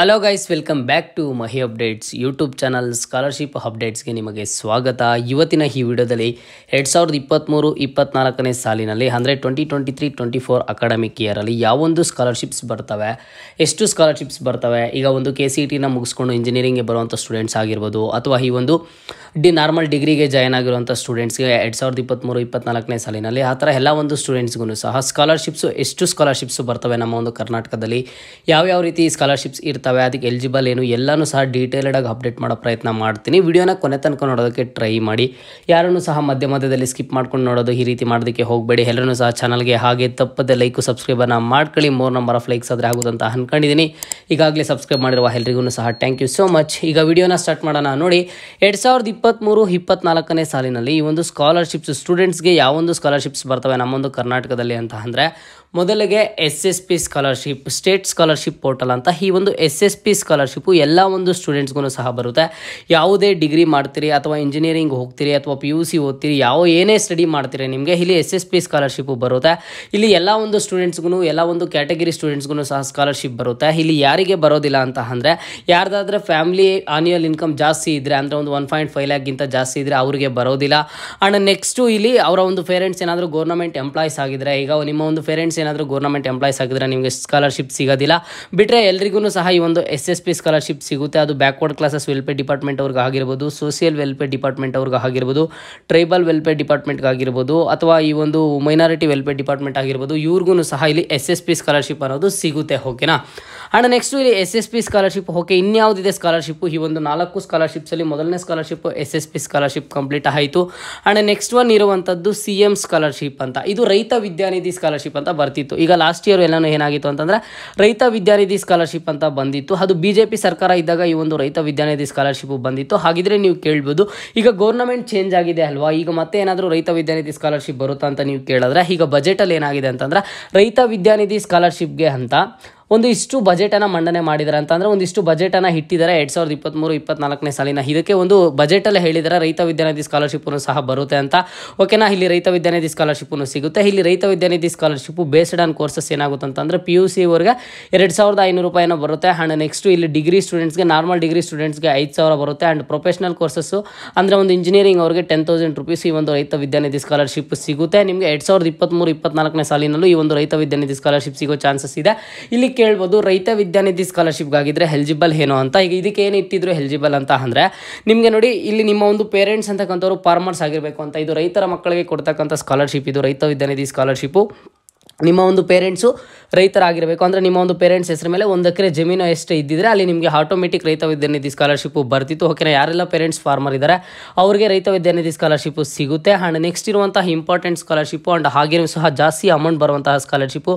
hello guys welcome back to Mahi updates YouTube channel scholarship ಅಪ್ಡೇಟ್ಸ್ಗೆ ನಿಮಗೆ ಸ್ವಾಗತ ಇವತ್ತಿನ ಈ ವಿಡಿಯೋದಲ್ಲಿ ಎರಡು ಸಾವಿರದ ಇಪ್ಪತ್ತ್ಮೂರು ಇಪ್ಪತ್ತ್ನಾಲ್ಕನೇ ಸಾಲಿನಲ್ಲಿ ಅಂದರೆ twenty twenty three twenty four academic ಇಯರಲ್ಲಿ ಯಾವೊಂದು ಸ್ಕಾಲರ್ಶಿಪ್ಸ್ ಬರ್ತವೆ ಎಷ್ಟು ಸ್ಕಾಲರ್ಶಿಪ್ಸ್ ಬರ್ತವೆ ಈಗ ಒಂದು ಕೆ ಸಿ ಟಿನ ಮುಗಿಸ್ಕೊಂಡು ಇಂಜಿನಿಯರಿಂಗ್ಗೆ ಬರುವಂಥ ಸ್ಟೂಡೆಂಟ್ಸ್ ಆಗಿರ್ಬೋದು ಅಥವಾ ಈ ಒಂದು ಡಿ ನಾರ್ಮಲ್ ಡಿಗ್ರಿಗೆ ಜಾಯ್ನ್ ಆಗಿರುವಂಥ ಸ್ಟೂಡೆಂಟ್ಸ್ಗೆ ಎರಡು ಸಾವಿರದ ಇಪ್ಪತ್ತ್ಮೂರು ಇಪ್ಪತ್ನಾಲ್ಕನೇ ಸಾಲಿನಲ್ಲಿ ಆ ಥರ ಎಲ್ಲ ಒಂದು ಸ್ಟೂಡೆಂಟ್ಸ್ಗೂ ಸಹ ಸ್ಕಾಲರ್ಶಿಪ್ಸು ಎಷ್ಟು ಸ್ಕಾಲರ್ಶಿಪ್ಸು ಬರ್ತವೆ ನಮ್ಮ ಒಂದು ಕರ್ನಾಟಕದಲ್ಲಿ ಯಾವ್ಯಾವ ರೀತಿ ಸ್ಕಾಲರ್ಶಿಪ್ಸ್ ಇರ್ತವೆ ಅದಕ್ಕೆ ಎಲಿಜಿಬಲ್ ಏನು ಎಲ್ಲನೂ ಸಹ ಡೀಟೇಲ್ಡಾಗಿ ಅಪ್ಡೇಟ್ ಮಾಡೋ ಪ್ರಯತ್ನ ಮಾಡ್ತೀನಿ ವಿಡಿಯೋನ ಕೊನೆ ತನಕ ನೋಡೋದಕ್ಕೆ ಟ್ರೈ ಮಾಡಿ ಯಾರನ್ನೂ ಸಹ ಮಧ್ಯ ಮಧ್ಯದಲ್ಲಿ ಸ್ಕಿಪ್ ಮಾಡ್ಕೊಂಡು ನೋಡೋದು ಈ ರೀತಿ ಮಾಡೋದಕ್ಕೆ ಹೋಗಬೇಡಿ ಎಲ್ಲರೂ ಸಹ ಚಾನಲ್ಗೆ ಹಾಗೆ ತಪ್ಪದೆ ಲೈಕು ಸಬ್ಸ್ಕ್ರೈಬನ್ನು ಮಾಡ್ಕೊಳ್ಳಿ ಮೂರು ನಂಬರ್ ಆಫ್ ಲೈಕ್ಸ್ ಆದರೆ ಆಗೋದಂತ ಅನ್ಕೊಂಡಿದ್ದೀನಿ ಈಗಾಗಲೇ ಸಬ್ಸ್ಕ್ರೈಬ್ ಮಾಡಿರುವ ಎಲ್ಲರಿಗೂ ಸಹ ಥ್ಯಾಂಕ್ ಯು ಸೋ ಮಚ್ ಈಗ ವಿಡಿಯೋನ ಸ್ಟಾರ್ಟ್ ಮಾಡೋಣ ನೋಡಿ ಎರಡು ಸಾವಿರದ ಇಪ್ಪತ್ತ್ಮೂರು ಇಪ್ಪತ್ನಾಲ್ಕನೇ ಸಾಲಿನಲ್ಲಿ ಈ ಒಂದು ಸ್ಕಾಲರ್ಶಿಪ್ಸ್ ಸ್ಟೂಡೆಂಟ್ಸ್ಗೆ ಯಾವೊಂದು ಸ್ಕಾಲರ್ಶಿಪ್ಸ್ ಬರ್ತವೆ ನಮ್ಮೊಂದು ಕರ್ನಾಟಕದಲ್ಲಿ ಅಂತ ಅಂದರೆ ಮೊದಲಿಗೆ S S P scholarship state scholarship portal ಅಂತ ಈ ಒಂದು ಎಸ್ ಎಸ್ ಪಿ ಸ್ಕಾಲರ್ಶಿಪ್ಪು ಎಲ್ಲ ಒಂದು ಸ್ಟೂಡೆಂಟ್ಸ್ಗೂ ಸಹ ಬರುತ್ತೆ ಯಾವುದೇ ಡಿಗ್ರಿ ಮಾಡ್ತೀರಿ ಅಥವಾ ಇಂಜಿನಿಯರಿಂಗ್ ಹೋಗ್ತೀರಿ ಅಥವಾ ಪಿ ಯು ಸಿ ಓದ್ತೀರಿ ಯಾವ ಏನೇ ಸ್ಟಡಿ ಮಾಡ್ತೀರಿ ನಿಮಗೆ ಇಲ್ಲಿ ಎಸ್ ಎಸ್ ಪಿ ಸ್ಕಾಲರ್ಶಿಪ್ಪು ಬರುತ್ತೆ ಇಲ್ಲಿ ಎಲ್ಲ ಒಂದು ಸ್ಟೂಡೆಂಟ್ಸ್ಗೂ ಎಲ್ಲ ಒಂದು ಕ್ಯಾಟಗರಿ ಸ್ಟೂಡೆಂಟ್ಸ್ಗೂ ಸಹ ಸ್ಕಾಲರ್ಶಿಪ್ ಬರುತ್ತೆ ಇಲ್ಲಿ ಯಾರಿಗೆ ಬರೋದಿಲ್ಲ ಅಂತ ಅಂದರೆ ಯಾರ್ದಾದ್ರೆ ಫ್ಯಾಮಿಲಿ ಆನ್ಯುಯಲ್ ಇನ್ಕಮ್ ಜಾಸ್ತಿ ಇದ್ದರೆ ಅಂದರೆ ಒಂದು ಒನ್ ಪಾಯಿಂಟ್ ಫೈವ್ ಲ್ಯಾಕ್ಗಿಂತ ಜಾಸ್ತಿ ಇದ್ದರೆ ಅವರಿಗೆ ಬರೋದಿಲ್ಲ ಆ್ಯಂಡ್ ನೆಕ್ಸ್ಟು ಇಲ್ಲಿ ಅವರ ಒಂದು ಪೇರೆಂಟ್ಸ್ ಏನಾದರೂ ಗೌರ್ಮೆಂಟ್ ಎಂಪ್ಲಾಯ್ಸ್ ಆಗಿದ್ರೆ ಈಗ ನಿಮ್ಮ ಒಂದು ಪೇರೆಂಟ್ಸ್ ಏನಾದರೂ ಗೌರ್ಮೆಂಟ್ ಎಂಪ್ಲಾಯ್ಸ್ ಆಗಿದ್ರೆ ನಿಮಗೆ ಸ್ಕಾಲರ್ಶಿಪ್ ಸಿಗೋದಿಲ್ಲ ಬಿಟ್ಟರೆ ಎಲ್ರಿಗೂ ಸಹ ಈ ಒಂದು ಎಸ್ ಎಸ್ ಪಿ ಸ್ಕಾಲರ್ಶಿಪ್ ಸಿಗುತ್ತೆ ಅದು ಬ್ಯಾಕ್ವರ್ಡ್ ಕ್ಲಾಸಸ್ ವೆಲ್ಫೇರ್ ಡಿಪಾರ್ಟ್ಮೆಂಟ್ ಅವ್ರಿಗೆ ಆಗಿರ್ಬೋದು ಸೋಷಿಯಲ್ ವೆಲ್ಫೇರ್ ಡಿಪಾರ್ಟ್ಮೆಂಟ್ ಅವ್ರಿಗೆ ಆಗಿರ್ಬೋದು ಟ್ರೈಬಲ್ ವೆಲ್ಫೇರ್ ಡಿಪಾರ್ಟ್ಮೆಂಟ್ಗೆ ಆಗಿರ್ಬೋದು ಅಥವಾ ಈ ಒಂದು ಮೈನಾರಿಟಿ ವೆಲ್ಫೇರ್ ಡಿಪಾರ್ಟ್ಮೆಂಟ್ ಆಗಿರ್ಬೋದು ಇವ್ರಿಗೂ ಸಹ ಇಲ್ಲಿ ಎಸ್ ಎಸ್ ಪಿ ಸ್ಕಾಲರ್ಶಿಪ್ ಅನ್ನೋದು ಸಿಗುತ್ತೆ ಓಕೆನಾ ಆ್ಯಂಡ್ ನೆಕ್ಸ್ಟು ಇಲ್ಲಿ S S P scholarship okay ಇನ್ಯಾವುದಿದೆ ಸ್ಕಾಲರ್ಶಿಪ್ ಈ ಒಂದು ನಾಲ್ಕು ಸ್ಕಾಲರ್ಶಿಪ್ಸಲ್ಲಿ ಮೊದಲನೇ scholarship S S P scholarship complete ಆಯಿತು ಆ್ಯಂಡ್ ನೆಕ್ಸ್ಟ್ ಒನ್ ಇರುವಂಥದ್ದು ಸಿ ಎಮ್ ಸ್ಕಾಲರ್ಶಿಪ್ ಅಂತ ಇದು ರೈತ ವಿದ್ಯಾನಿಧಿ ಸ್ಕಾಲರ್ಶಿಪ್ ಅಂತ ಬರ್ತೀವಿ ಬರ್ತಿತ್ತು ಈಗ ಲಾಸ್ಟ್ ಇಯರ್ ಎಲ್ಲನೂ ಏನಾಗಿತ್ತು ಅಂತಂದ್ರೆ ರೈತ ವಿದ್ಯಾನಿಧಿ ಸ್ಕಾಲರ್ಶಿಪ್ ಅಂತ ಬಂದಿತ್ತು ಅದು ಬಿ ಜೆ ಪಿ ಸರ್ಕಾರ ಇದ್ದಾಗ ಈ ಒಂದು ರೈತ ವಿದ್ಯಾನಿಧಿ ಸ್ಕಾಲರ್ಶಿಪ್ ಬಂದಿತ್ತು ಹಾಗಿದ್ರೆ ನೀವು ಕೇಳ್ಬೋದು ಈಗ ಗೌರ್ನಮೆಂಟ್ ಚೇಂಜ್ ಆಗಿದೆ ಅಲ್ವಾ ಈಗ ಮತ್ತೆ ಏನಾದರೂ ರೈತ ವಿದ್ಯಾನಿಧಿ ಸ್ಕಾಲರ್ಶಿಪ್ ಬರುತ್ತಾ ಅಂತ ನೀವು ಕೇಳಿದ್ರೆ ಈಗ ಬಜೆಟಲ್ಲಿ ಏನಾಗಿದೆ ಅಂತಂದ್ರೆ ರೈತ ವಿದ್ಯಾನಿಧಿ ಸ್ಕಾಲರ್ಶಿಪ್ಗೆ ಅಂತ ಒಂದು ಇಷ್ಟು ಬಜೆಟನ್ನು ಮಂಡನೆ ಮಾಡಿದ್ದಾರೆ ಅಂತ ಒಂದಿಷ್ಟು ಬಜೆಟನ್ನು ಇಟ್ಟಿದ್ದಾರೆ ಎರಡು ಸಾವಿರದ ಇಪ್ಪತ್ತ್ಮೂರು ಇಪ್ಪತ್ನಾಲ್ಕನೇ ಸಾಲಿನ ಇದಕ್ಕೆ ಒಂದು ಬಜೆಟಲ್ಲಿ ಹೇಳಿದರೆ ರೈತ ವಿದ್ಯಾನಿಧಿ ಸ್ಕಾಲರ್ಶಿಪ್ಪನ್ನು ಸಹ ಬರುತ್ತೆ ಅಂತ ಓಕೆನಾ ಇಲ್ಲಿ ರೈತ ವಿದ್ಯಾನಿಧಿ ಸ್ಕಾಲರ್ಶಿಪ್ಪನ್ನು ಸಿಗುತ್ತೆ ಇಲ್ಲಿ ರೈತ ವಿದ್ಯಾನಿಧಿ ಸ್ಕಾಲರ್ಶಿಪ್ಪು ಬೇಸ್ಡ್ ಆನ್ ಕೋರ್ಸಸ್ ಏನಾಗುತ್ತೆ ಅಂತಂದರೆ ಪಿ ಯು ಸಿವರೆಗೆ ಎರಡು ಸಾವಿರದ ಐನೂರು ರೂಪಾಯಿನೂ ಬರುತ್ತೆ ಆ್ಯಂಡ್ ನೆಕ್ಸ್ಟು ಇಲ್ಲಿ ಡಿಗ್ರಿ ಸ್ಟೂಡೆಂಟ್ಸ್ಗೆ ನಾರ್ಮಲ್ ಡಿಗ್ರಿ ಸ್ಟೂಡೆಂಟ್ಸ್ಗೆ ಐದು ಸಾವಿರ ಬರುತ್ತೆ ಆ್ಯಂಡ್ ಪ್ರೊಫೆಷನಲ್ ಕೋರ್ಸಸ್ಸು ಅಂದರೆ ಒಂದು ಇಂಜಿನಿಯರಿಂಗ್ ಅವರಿಗೆ ಟೆನ್ ತೌಸಂಡ್ ರುಪೀಸ್ ಈ ಒಂದು ರೈತ ವಿದ್ಯಾನಿಧಿ ಸ್ಕಾಲರ್ಶಿಪ್ ಸಿಗುತ್ತೆ ನಿಮಗೆ ಎರಡು ಸಾವಿರದ ಇಪ್ಪತ್ತ್ಮೂರು ಇಪ್ಪತ್ನಾಲ್ಕನೇ ಸಾಲಿನಲ್ಲೂ ಈ ಒಂದು ರೈತ ವಿದ್ಯಾನಿಧಿ ಸ್ಕಾಲರ್ಶಿಪ್ ಸಿಗೋ ಚಾನ್ಸಸ್ ಇದೆ ಇಲ್ಲಿ ಕೇಳ್ಬೋದು ರೈತ ವಿದ್ಯಾನಿಧಿ ಆಗಿದ್ರೆ ಎಲಿಜಿಬಲ್ ಏನೋ ಅಂತ ಈಗ ಇದಕ್ಕೆ ಏನು ಇಟ್ಟಿದ್ರು ಎಲಿಜಿಬಲ್ ಅಂತ ಅಂದರೆ ನಿಮಗೆ ನೋಡಿ ಇಲ್ಲಿ ನಿಮ್ಮ ಒಂದು ಪೇರೆಂಟ್ಸ್ ಅಂತಕ್ಕಂಥವ್ರು ಫಾರ್ಮರ್ಸ್ ಆಗಿರಬೇಕು ಅಂತ ಇದು ರೈತರ ಮಕ್ಕಳಿಗೆ ಕೊಡ್ತಕ್ಕಂಥ ಸ್ಕಾಲರ್ಶಿಪ್ ಇದು ರೈತ ವಿದ್ಯಾನಿಧಿ ಸ್ಕಾಲರ್ಶಿಪ್ಪು ನಿಮ್ಮ ಒಂದು ಪೇರೆಂಟ್ಸು ರೈತರಾಗಿರಬೇಕು ಅಂದರೆ ನಿಮ್ಮ ಒಂದು ಪೇರೆಂಟ್ಸ್ ಹೆಸರು ಮೇಲೆ ಒಂದು ಎಕರೆ ಜಮೀನು ಎಷ್ಟು ಇದ್ದಿದ್ರೆ ಅಲ್ಲಿ ನಿಮಗೆ ಆಟೋಮೆಟಿಕ್ ರೈತ ವಿದ್ಯಾನಿಧಿ ಸ್ಕಾಲರ್ಶಿಪ್ ಬರ್ತಿತ್ತು ಓಕೆ ಯಾರೆಲ್ಲ ಪೇರೆಂಟ್ಸ್ ಫಾರ್ಮರ್ ಇದ್ದಾರೆ ಅವರಿಗೆ ರೈತ ವಿದ್ಯಾನಿಧಿ ಸ್ಕಾಲರ್ಶಿಪ್ ಸಿಗುತ್ತೆ ಆ್ಯಂಡ್ ನೆಕ್ಸ್ಟ್ ಇರುವಂತಹ ಇಂಪಾರ್ಟೆಂಟ್ ಸ್ಕಾಲರ್ಶಿಪ್ ಆ್ಯಂಡ್ ಹಾಗೇನೂ ಸಹ ಜಾಸ್ತಿ ಅಮೌಂಟ್ ಬರುವಂತಹ scholarship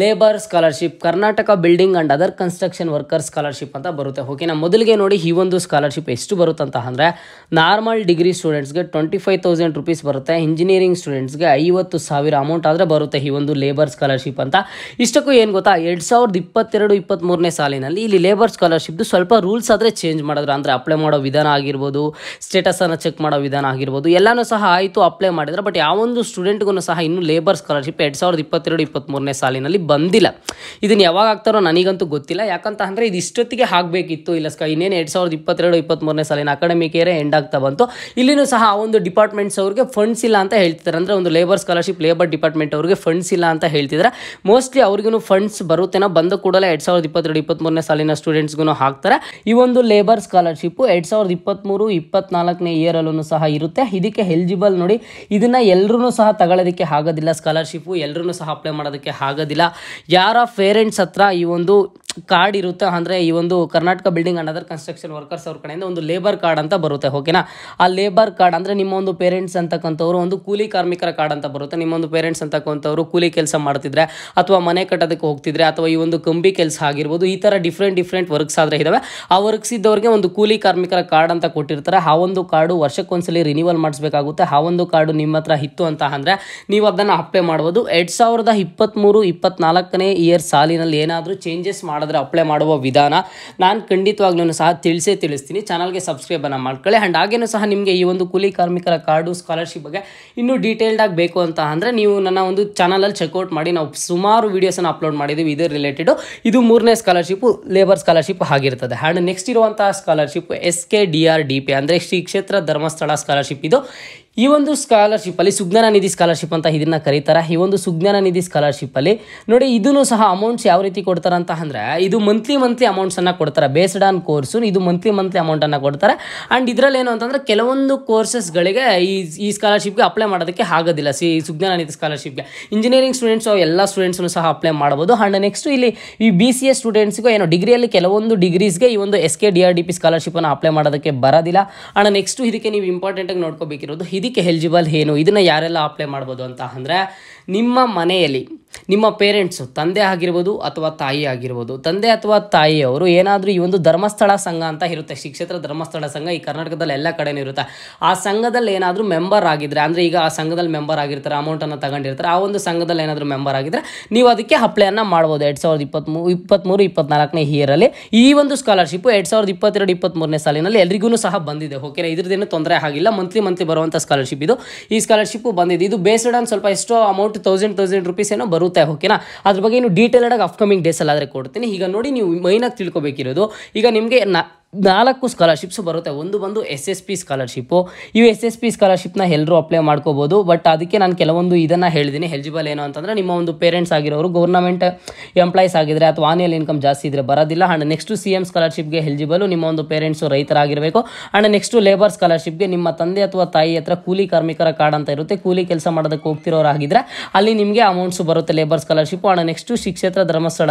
labour scholarship Karnataka building and other construction workers scholarship ಅಂತ ಬರುತ್ತೆ ಓಕೆನಾ ಮೊದಲಿಗೆ ನೋಡಿ ಈ ಒಂದು ಸ್ಕಾಲರ್ಶಿಪ್ ಎಷ್ಟು ಬರುತ್ತಂತ ಅಂದರೆ ನಾರ್ಮಲ್ ಡಿಗ್ರಿ ಸ್ಟೂಡೆಂಟ್ಸ್ಗೆ ಟ್ವೆಂಟಿ ಫೈವ್ ತೌಸಂಡ್ ರುಪೀಸ್ ಬರುತ್ತೆ ಇಂಜಿನಿಯರಿಂಗ್ ಸ್ಟೂಡೆಂಟ್ಸ್ಗೆ ಐವತ್ತು ಸಾವಿರ ಅಮೌಂಟ್ ಆದರೆ ಬರುತ್ತೆ ಈ ಒಂದು ಲೇಬರ್ ಸ್ಕಾಲರ್ಶಿಪ್ ಅಂತ ಇಷ್ಟಕ್ಕೂ ಏನು ಗೊತ್ತಾ ಎರಡು ಸಾವಿರದ ಇಪ್ಪತ್ತೆರಡು ಇಪ್ಪತ್ತ್ಮೂರನೇ ಸಾಲಿನಲ್ಲಿ ಇಲ್ಲಿ ಲೇಬರ್ ಸ್ಕಾಲರ್ಶಿಪ್ದು ಸ್ವಲ್ಪ ರೂಲ್ಸ್ ಆದರೆ ಚೇಂಜ್ ಮಾಡಿದ್ರು ಅಂದರೆ ಅಪ್ಲೈ ಮಾಡೋ ವಿಧಾನ ಆಗಿರ್ಬೋದು ಸ್ಟೇಟಸನ್ನು ಚೆಕ್ ಮಾಡೋ ವಿಧಾನ ಆಗಿರ್ಬೋದು ಎಲ್ಲನೂ ಸಹ ಆಯಿತು ಅಪ್ಲೈ ಮಾಡಿದ್ರೆ ಬಟ್ ಯಾವೊಂದು ಸ್ಟೂಡೆಂಟ್ಗೂ ಸಹ ಇನ್ನೂ ಲೇಬರ್ ಸ್ಕಾಲರ್ಶಿಪ್ ಎರಡು ಸಾವಿರದ ಇಪ್ಪತ್ತೆರಡು ಇಪ್ಪತ್ತ್ಮೂರನೇ ಸಾಲಿನಲ್ಲಿ ಬಂದಿಲ್ಲ ಇದನ್ನು ಯಾವಾಗ ಆಗ್ತಾರೋ ನನಗಂತೂ ಗೊತ್ತಿಲ್ಲ ಯಾಕಂತ ಅಂದರೆ ಇದು ಇಷ್ಟೊತ್ತಿಗೆ ಆಗಬೇಕಿತ್ತು ಇಲ್ಲ ಸ್ಕ ಇನ್ನೇನು ಎರಡು ಸಾವಿರದ ಇಪ್ಪತ್ತೆರಡು ಇಪ್ಪತ್ತ್ಮೂರನೇ ಸಾಲಿನ ಅಕಾಡೆಮಿಕ್ ಏರೇ ಎಂಡ್ ಆಗ್ತಾ ಬಂತು ಇಲ್ಲಿನೂ ಸಹ ಆ ಒಂದು ಡಿಪಾರ್ಟ್ಮೆಂಟ್ಸ್ ಅವ್ರಿಗೆ ಫಂಡ್ಸ್ ಇಲ್ಲ ಅಂತ ಹೇಳ್ತಿದ್ದಾರೆ ಅಂದರೆ ಒಂದು ಲೇಬರ್ ಸ್ಕಾಲರ್ಶಿಪ್ ಲೇಬರ್ ಡಿಪಾರ್ಟ್ಮೆಂಟ್ ಅವ್ರಿಗೆ ಫಂಡ್ಸ್ ಇಲ್ಲ ಅಂತ ಹೇಳ್ತಿದ್ದಾರೆ ಮೋಸ್ಟ್ಲಿ ಅವ್ರಿಗೂ ಫಂಡ್ಸ್ ಬರುತ್ತೇನೋ ಬಂದ ಕೂಡಲೇ ಎರಡು ಸಾವಿರದ ಇಪ್ಪತ್ತೆರಡು ಇಪ್ಪತ್ತ್ಮೂರನೇ ಸಾಲಿನ ಸ್ಟೂಡೆಂಟ್ಸ್ಗೂ ಹಾಕ್ತಾರೆ ಈ ಒಂದು ಲೇಬರ್ ಸ್ಕಾಲರ್ಶಿಪ್ ಎರಡು ಸಾವಿರದ ಇಪ್ಪತ್ತ್ಮೂರು ಇಪ್ಪತ್ನಾಲ್ಕನೇ ಇಯರಲ್ಲೂ ಸಹ ಇರುತ್ತೆ ಇದಕ್ಕೆ ಎಲಿಜಿಬಲ್ ನೋಡಿ ಇದನ್ನು ಎಲ್ಲರೂ ಸಹ ತಗೊಳ್ಳೋದಕ್ಕೆ ಆಗೋದಿಲ್ಲ ಸ್ಕಾಲರ್ಶಿಪ್ಪು ಎಲ್ಲರೂ ಸಹ ಅಪ್ಲೈ ಮಾಡೋದಕ್ಕೆ ಆಗೋದಿಲ್ಲ ಯಾರ ಪೇರೆಂಟ್ಸ್ ಹತ್ರ ಈ ಒಂದು ಕಾರ್ಡ್ ಇರುತ್ತೆ ಅಂದರೆ ಈ ಒಂದು Karnataka building and other construction workers ಅವ್ರ ಕಡೆಯಿಂದ ಒಂದು ಲೇಬರ್ ಕಾರ್ಡ್ ಅಂತ ಬರುತ್ತೆ ಓಕೆನಾ ಆ ಲೇಬರ್ ಕಾರ್ಡ್ ಅಂದರೆ ನಿಮ್ಮ ಒಂದು ಪೇರೆಂಟ್ಸ್ ಅಂತಕ್ಕಂಥವ್ರು ಒಂದು ಕೂಲಿ ಕಾರ್ಮಿಕರ ಕಾರ್ಡ್ ಅಂತ ಬರುತ್ತೆ ನಿಮ್ಮೊಂದು ಪೇರೆಂಟ್ಸ್ ಅಂತಕ್ಕಂಥವ್ರು ಕೂಲಿ ಕೆಲಸ ಮಾಡ್ತಿದ್ರೆ ಅಥವಾ ಮನೆ ಕಟ್ಟೋದಕ್ಕೆ ಹೋಗ್ತಿದ್ರೆ ಅಥವಾ ಈ ಒಂದು ಕಂಬಿ ಕೆಲಸ ಆಗಿರ್ಬೋದು ಈ ಥರ ಡಿಫ್ರೆಂಟ್ ಡಿಫ್ರೆಂಟ್ ವರ್ಕ್ಸ್ ಆದರೆ ಇದ್ದಾವೆ ಆ ವರ್ಕ್ಸ್ ಇದ್ದವರಿಗೆ ಒಂದು ಕೂಲಿ ಕಾರ್ಮಿಕರ ಕಾರ್ಡ್ ಅಂತ ಕೊಟ್ಟಿರ್ತಾರೆ ಆ ಒಂದು ಕಾರ್ಡು ವರ್ಷಕ್ಕೊಂದ್ಸಲಿ ರಿನಿವಲ್ ಮಾಡಿಸ್ಬೇಕಾಗುತ್ತೆ ಆ ಒಂದು ಕಾರ್ಡು ನಿಮ್ಮ ಹತ್ರ ಇತ್ತು ಅಂತ ಅಂದರೆ ನೀವು ಅದನ್ನು ಅಪ್ಲೈ ಮಾಡ್ಬೋದು ಎರಡು ಸಾವಿರದ ಇಪ್ಪತ್ತ್ಮೂರು ಇಪ್ಪತ್ನಾಲ್ಕನೇ ಇಯರ್ ಸಾಲಿನಲ್ಲಿ ಏನಾದರೂ ಚೇಂಜಸ್ ಮಾಡಿದ್ರೆ ಅಪ್ಲೈ ಮಾಡುವ ವಿಧಾನ ನಾನು ಖಂಡಿತವಾಗ್ಲೂ ಸಹ ತಿಳಿಸೇ ತಿಳಿಸ್ತೀನಿ ಚಾನಲ್ಗೆ ಸಬ್ಸ್ಕ್ರೈಬನ್ನು ಮಾಡ್ಕೊಳ್ಳಿ ಆ್ಯಂಡ್ ಹಾಗೇನೂ ಸಹ ನಿಮಗೆ ಈ ಒಂದು ಕೂಲಿ ಕಾರ್ಮಿಕರ ಕಾರ್ಡು ಸ್ಕಾಲರ್ಶಿಪ್ ಬಗ್ಗೆ ಇನ್ನೂ ಡೀಟೇಲ್ಡಾಗಿ ಬೇಕು ಅಂತ ಅಂದರೆ ನೀವು ನನ್ನ ಒಂದು ಚಾನಲಲ್ಲಿ ಚೆಕ್ಔಟ್ ಮಾಡಿ ನಾವು ಸುಮಾರು ವೀಡಿಯೋಸನ್ನು ಅಪ್ಲೋಡ್ ಮಾಡಿದ್ದೀವಿ ಇದರ ರಿಲೇಟೆಡು ಇದು ಮೂರನೇ ಸ್ಕಾಲರ್ಶಿಪ್ಪು ಲೇಬರ್ ಸ್ಕಾಲರ್ಶಿಪ್ ಆಗಿರ್ತದೆ ಆ್ಯಂಡ್ ನೆಕ್ಸ್ಟ್ ಇರುವಂತಹ scholarship S K D R D P ಅಂದರೆ ಶ್ರೀ ಕ್ಷೇತ್ರ ಧರ್ಮಸ್ಥಳ ಸ್ಕಾಲರ್ಶಿಪ್ ಇದು ಈ ಒಂದು ಸ್ಕಾಲರ್ಶಿಪ್ ಅಲ್ಲಿ ಸುಜ್ಞಾನ ನಿಧಿ ಸ್ಕಾಲರ್ಶಿಪ್ ಅಂತ ಇದನ್ನ ಕರೀತಾರೆ ಈ ಒಂದು ಸುಜ್ಞಾನ ನಿಧಿ ಸ್ಕಾಲರ್ಶಿಪ್ ಅಲ್ಲಿ ನೋಡಿ ಇದನ್ನು ಸಹ ಅಮೌಂಟ್ಸ್ ಯಾವ ರೀತಿ ಕೊಡ್ತಾರೆ ಅಂತ ಅಂದ್ರೆ ಇದು ಮಂತ್ಲಿ ಮಂತ್ಲಿ ಅಮೌಂಟ್ಸ್ ಅನ್ನ ಕೊಡ್ತಾರೆ ಬೇಸ್ಡ್ ಆನ್ ಕೋರ್ಸು ಇದು ಮಂತ್ಲಿ ಮಂತ್ಲಿ ಅಮೌಂಟನ್ನು ಕೊಡ್ತಾರೆ ಅಂಡ್ ಇದರಲ್ಲಿ ಏನು ಅಂತಂದ್ರೆ ಕೆಲವೊಂದು ಕೋರ್ಸಸ್ಗಳಿಗೆ ಈ ಈ ಸ್ಕಾಲರ್ಶಿಪ್ಗೆ ಅಪ್ಲೈ ಮಾಡೋದಕ್ಕೆ ಆಗೋದಿಲ್ಲ ಸಿ ಸುಜ್ಞಾನ ನಿಧಿ ಸ್ಕಾಲರ್ಶಿಪ್ಗೆ ಇಂಜಿನಿಯರಿಂಗ್ ಸ್ಟೂಡೆಂಟ್ಸ್ ಎಲ್ಲ ಸ್ಟೂಡೆಂಟ್ಸ್ನು ಸಹ ಅಪ್ಲೈ ಮಾಡಬಹುದು ಅಂಡ್ ನೆಕ್ಸ್ಟ್ ಇಲ್ಲಿ ಈ ಬಿ ಸಿ ಎಸ್ ಸ್ಟೂಡೆಂಟ್ಸ್ಗೂ ಏನೋ ಡಿಗ್ರಿಯಲ್ಲಿ ಕೆಲವೊಂದು ಡಿಗ್ರೀಸ್ಗೆ ಈ ಒಂದು S K D R D P ಅನ್ನು ಅಪ್ಲೈ ಮಾಡೋದಕ್ಕೆ ಬರೋದಿಲ್ಲ ಅಂಡ್ ನೆಕ್ಸ್ಟ್ ಇದಕ್ಕೆ ನೀವು ಇಂಪಾರ್ಟೆಂಟ್ ಆಗಿ ನೋಡ್ಕೋಬೇಕಿರೋದು ಇದಕ್ಕೆ ಎಲಿಜಿಬಲ್ ಏನು ಇದನ್ನ ಯಾರೆಲ್ಲ ಅಪ್ಲೈ ಮಾಡ್ಬೋದು ಅಂತ ಅಂದ್ರೆ ನಿಮ್ಮ ಮನೆಯಲ್ಲಿ ನಿಮ್ಮ ಪೇರೆಂಟ್ಸು ತಂದೆ ಆಗಿರ್ಬೋದು ಅಥವಾ ತಾಯಿ ಆಗಿರ್ಬೋದು ತಂದೆ ಅಥವಾ ತಾಯಿಯವರು ಏನಾದರೂ ಈ ಒಂದು ಧರ್ಮಸ್ಥಳ ಸಂಘ ಅಂತ ಇರುತ್ತೆ ಶಿಕ್ಷೇತ್ರ ಧರ್ಮಸ್ಥಳ ಸಂಘ ಈ ಕರ್ನಾಟಕದಲ್ಲಿ ಎಲ್ಲ ಕಡೆನೂ ಇರುತ್ತೆ ಆ ಸಂಘದಲ್ಲಿ ಏನಾದರೂ ಮೆಂಬರ್ ಆಗಿದ್ದರೆ ಅಂದರೆ ಈಗ ಆ ಸಂಘದಲ್ಲಿ ಮೆಂಬರ್ ಆಗಿರ್ತಾರೆ ಅಮೌಂಟನ್ನು ತಗೊಂಡಿರ್ತಾರೆ ಆ ಒಂದು ಸಂಘದಲ್ಲಿ ಏನಾದರೂ ಮೆಂಬರ್ ಆಗಿದ್ದರೆ ನೀವು ಅದಕ್ಕೆ ಅಪ್ಲೈಯನ್ನು ಮಾಡ್ಬೋದು ಎರಡು ಸಾವಿರದ ಇಪ್ಪತ್ತ್ಮೂ ಇಪ್ಪತ್ತ್ಮೂರು ಇಪ್ಪತ್ನಾಲ್ಕನೇ ಇಯರಲ್ಲಿ ಈ ಒಂದು ಸ್ಕಾಲರ್ಶಿಪ್ಪು ಎರಡು ಸಾವಿರದ ಇಪ್ಪತ್ತೆರಡು ಇಪ್ಪತ್ತ್ಮೂರನೇ ಸಾಲಿನಲ್ಲಿ ಎಲ್ರಿಗೂ ಸಹ ಬಂದಿದೆ ಓಕೆನಾ ಇದ್ರದ್ದೇನು ತೊಂದರೆ ಆಗಿಲ್ಲ ಮಂತ್ಲಿ ಮಂತ್ಲಿ ಬರುವಂಥ ಸ್ಕಾಲರ್ಶಿಪ್ ಇದು ಈ ಸ್ಕಾಲರ್ಶಿಪ್ಪು ಬಂದಿದೆ ಇದು ಬೇಸ್ಡ್ ಆನ್ ಸ್ವಲ್ಪ ಎಷ್ಟೋ amount about thousand thousand rupees ಏನೋ ಬರುತ್ತೆ ಓಕೆನಾ ಅದ್ರ ಬಗ್ಗೆ ಇನ್ನು ಡೀಟೇಲ್ ಆಗಿ ಅಪ್ಕಮಿಂಗ್ ಡೇಸಲ್ಲಿ ಆದರೆ ಕೊಡ್ತೀನಿ ಈಗ ನೋಡಿ ನೀವು ಮೈನಾಗಿ ತಿಳ್ಕೊಬೇಕಿರೋದು ಈಗ ನಿಮಗೆ ನಾಲ್ಕು ಸ್ಕಾಲರ್ಶಿಪ್ಸ್ ಬರುತ್ತೆ ಒಂದು ಬಂದು ಎಸ್ ಎಸ್ ಪಿ ಸ್ಕಾಲರ್ಶಿಪ್ಪು ಇವು ಎಸ್ ಎಸ್ ಪಿ ಸ್ಕಾಲರ್ಶಿಪ್ನ ಎಲ್ಲರೂ ಅಪ್ಲೈ ಮಾಡ್ಕೋಬೋದು ಬಟ್ ಅದಕ್ಕೆ ನಾನು ಕೆಲವೊಂದು ಇದನ್ನು ಹೇಳಿದ್ದೀನಿ ಎಲಿಜಿಬಲ್ ಏನು ಅಂತಂದರೆ ನಿಮ್ಮ ಒಂದು ಪೇರೆಂಟ್ಸ್ ಆಗಿರೋರು ಗೌರ್ಮೆಂಟ್ ಎಂಪ್ಲಾಯೀಸ್ ಆಗಿದ್ರೆ ಅಥವಾ ಆನಿಯಲ್ ಇನ್ಕಮ್ ಜಾಸ್ತಿ ಇದ್ದರೆ ಬರೋದಿಲ್ಲ ಆ್ಯಂಡ್ ನೆಕ್ಸ್ಟು ಸಿ ಎಮ್ ಸ್ಕಾಲರ್ಶಿಪ್ಗೆ ಎಲಿಜಿಬಲು ನಿಮ್ಮ ಒಂದು ಪೇರೆಂಟ್ಸು ರೈತರಾಗಿರಬೇಕು ಆ್ಯಂಡ್ ನೆಕ್ಸ್ಟು ಲೇಬರ್ ಸ್ಕಾಲರ್ಶಿಪ್ಗೆ ನಿಮ್ಮ ತಂದೆ ಅಥವಾ ತಾಯಿ ಹತ್ರ ಕೂಲಿ ಕಾರ್ಮಿಕರ ಕಾರ್ಡ್ ಅಂತ ಇರುತ್ತೆ ಕೂಲಿ ಕೆಲಸ ಮಾಡೋದಕ್ಕೆ ಹೋಗ್ತಿರೋರು ಆಗಿದ್ರೆ ಅಲ್ಲಿ ನಿಮಗೆ ಅಮೌಂಟ್ಸು ಬರುತ್ತೆ ಲೇಬರ್ ಸ್ಕಾಲರ್ಶಿಪ್ ಆ್ಯಂಡ್ ನೆಕ್ಸ್ಟು ಶಿಕ್ಷೇತ್ರ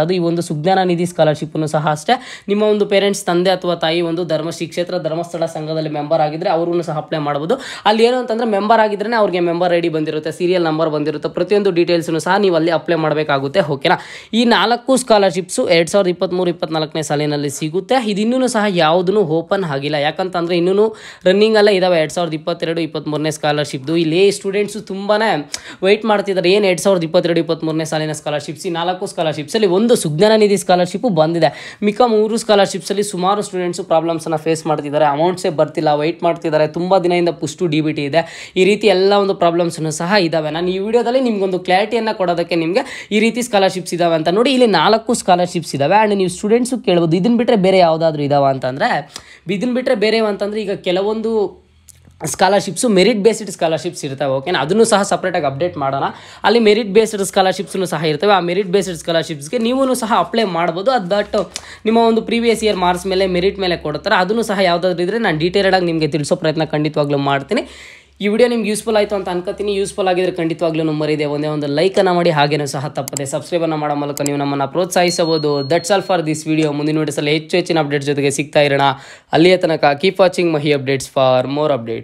ಅದು ಈ ಒಂದು ಸುಜ್ಞಾನ ನಿಧಿ ಸ್ಕಾಲರ್ಶಿಪ್ಪನ್ನು ಸಹ ಅಷ್ಟೇ ನಿಮ್ಮ ಒಂದು ಪೇರೆಂಟ್ಸ್ ತಂದೆ ಅಥವಾ ತಾಯಿ ಈ ಒಂದು ಧರ್ಮ ಶ್ರೀ ಕ್ಷೇತ್ರ ಧರ್ಮಸ್ಥಳ ಸಂಘದಲ್ಲಿ ಮೆಂಬರ್ ಆಗಿದ್ರೆ ಅವರು ಸಹ ಅಪ್ಲೈ ಮಾಡ್ಬೋದು ಅಲ್ಲಿ ಏನು ಅಂತಂದ್ರೆ ಮೆಂಬರ್ ಆಗಿದ್ರೆ ಅವ್ರಿಗೆ ಮೆಂಬರ್ ಐ ಡಿ ಬಂದಿರುತ್ತೆ ಸೀರಿಯಲ್ ನಂಬರ್ ಬಂದಿರುತ್ತೆ ಪ್ರತಿಯೊಂದು ಡೀಟೇಲ್ಸ್ನು ಸಹ ನೀವು ಅಲ್ಲಿ ಅಪ್ಲೈ ಮಾಡಬೇಕಾಗುತ್ತೆ ಓಕೆನಾ ಈ ನಾಲ್ಕು ಸ್ಕಾಲರ್ಶಿಪ್ಸು ಎರಡ್ ಸಾವಿರದ ಇಪ್ಪತ್ತ್ಮೂರು ಇಪ್ಪತ್ನಾಲ್ಕನೇ ಸಾಲಿನಲ್ಲಿ ಸಿಗುತ್ತೆ ಇದು ಸಹ ಯಾವುದೂ ಓಪನ್ ಆಗಿಲ್ಲ ಯಾಕಂತಂದ್ರೆ ಇನ್ನೂ ರನ್ನಿಂಗ್ ಅಲ್ಲ ಇದಾವೆ ಎರಡು ಸಾವಿರದ ಇಪ್ಪತ್ತೆರಡು ಇಪ್ಪತ್ತ್ಮೂರನೇ ಸ್ಕಾಲರ್ಶಿಪ್ದು ಇಲ್ಲಿ ಸ್ಟೂಡೆಂಟ್ಸು ತುಂಬಾ ವೈಟ್ ಮಾಡ್ತಿದ್ದಾರೆ ಏನು ಎರಡು ಸಾವಿರದ ಇಪ್ಪತ್ತೆರಡು ಇಪ್ಪತ್ತ್ಮೂರನೇ ಸಾಲಿನ ಸ್ಕಾಲರ್ಶಿಪ್ಸ್ ಈ ನಾಲ್ಕು ಸ್ಕಾಲರ್ಶಿಪ್ಸಲ್ಲಿ ಒಂದು ಸುಜ್ಞಾನ ನಿಧಿ ಸ್ಕಾಲರ್ಶಿಪ್ ಬಂದಿದೆ ಮಿಕ್ಕ ಮೂರು ಸ್ಕಾಲರ್ಶಿಪ್ಸಲ್ಲಿ ಸುಮಾರು ಸ್ಟೂಡೆಂಟ್ಸ್ ಪ್ರಾಬ್ಲಮ್ಸನ್ನು ಫೇಸ್ ಮಾಡ್ತಿದ್ದಾರೆ ಅಮೌಂಟ್ಸೇ ಬರ್ತಿಲ್ಲ ವೆಯ್ಟ್ ಮಾಡ್ತಿದ್ದಾರೆ ತುಂಬ ದಿನದಿಂದ ಪುಷ್ಟು ಡಿ ಬಿ ಟಿ ಇದೆ ಈ ರೀತಿ ಎಲ್ಲ ಒಂದು ಪ್ರಾಬ್ಲಮ್ಸನ್ನು ಸಹ ಇದ್ದಾವೆ ನಾನು ಈ ವಿಡಿಯೋದಲ್ಲಿ ನಿಮಗೊಂದು ಕ್ಲಾರಿಟಿಯನ್ನು ಕೊಡೋದಕ್ಕೆ ನಿಮಗೆ ಈ ರೀತಿ ಸ್ಕಾಲರ್ಶಿಪ್ಸ್ ಇದಾವೆ ಅಂತ ನೋಡಿ ಇಲ್ಲಿ ನಾಲ್ಕು ಸ್ಕಾಲರ್ಶಿಪ್ಸ್ ಇದಾವೆ ಆ್ಯಂಡ್ ನೀವು ಸ್ಟೂಡೆಂಟ್ಸು ಕೇಳ್ಬೋದು ಇದನ್ನು ಬಿಟ್ಟರೆ ಬೇರೆ ಯಾವುದಾದ್ರೂ ಇದಾವೆ ಅಂತಂದರೆ ಇದನ್ನು ಬಿಟ್ಟರೆ ಬೇರೆ ಅಂತಂದರೆ ಈಗ ಕೆಲವೊಂದು ಸ್ಕಾಲರ್ಶಿಪ್ಸು ಮೆರಿಟ್ ಬೇಸ್ಡ್ ಸ್ಕಾಲರ್ಶಿಪ್ಸ್ ಇರ್ತವೆ ಓಕೆ ಅದನ್ನು ಸಹ ಸಪ್ರೇಟಾಗಿ ಅಪ್ಡೇಟ್ ಮಾಡೋಣ ಅಲ್ಲಿ ಮೆರಿಟ್ ಬೇಸ್ಡ್ ಸ್ಕಾಲರ್ಶಿಪ್ಸ್ನು ಸಹ ಇರ್ತವೆ ಆ ಮೆರಿಟ್ ಬೇಸ್ಡ್ ಸ್ಕಾಲರ್ಶಿಪ್ಸ್ಗೆ ನೀವು ಸಹ ಅಪ್ಲೈ ಮಾಡ್ಬೋದು ಅದು ಬಟ್ ನಿಮ್ಮ ಒಂದು ಪ್ರೀವಿಯಸ್ ಇಯರ್ ಮಾರ್ಕ್ಸ್ ಮೇಲೆ ಮೆರಿಟ್ ಮೇಲೆ ಕೊಡ್ತಾರೆ ಅದನ್ನು ಸಹ ಯಾವುದಾದ್ರೂ ಇದ್ದರೆ ನಾನು ಡೀಟೇಲ್ಡಾಗಿ ನಿಮಗೆ ತಿಳಿಸೋ ಪ್ರಯತ್ನ ಖಂಡಿತವಾಗ್ಲೂ ಮಾಡ್ತೀನಿ ಈ ವಿಡಿಯೋ ನಿಮ್ಗೆ ಯೂಸ್ಫುಲ್ ಆಯಿತು ಅಂತ ಅನ್ಕೋತೀನಿ ಯೂಸ್ಫುಲ್ ಆಗಿದ್ರೆ ಖಂಡಿತವಾಗ್ಲೂ ಇದೆ ಒಂದೇ ಒಂದು ಲೈಕನ್ನು ಮಾಡಿ ಹಾಗೇನೂ ಸಹ ತಪ್ಪದೆ ಸಬ್ಸ್ಕ್ರೈಬನ್ನು ಮಾಡೋ ಮೂಲಕ ನೀವು ನಮ್ಮನ್ನು ಪ್ರೋತ್ಸಾಹಿಸಬಹುದು that's all for this video ಮುಂದಿನ ವಿಡಿಯೋಸಲ್ಲಿ ಹೆಚ್ಚು ಹೆಚ್ಚಿನ ಅಪ್ಡೇಟ್ಸ್ ಜೊತೆಗೆ ಸಿಗ್ತಾ ಇರೋಣ ಅಲ್ಲಿಯ ತನಕ keep watching Mahi updates for more update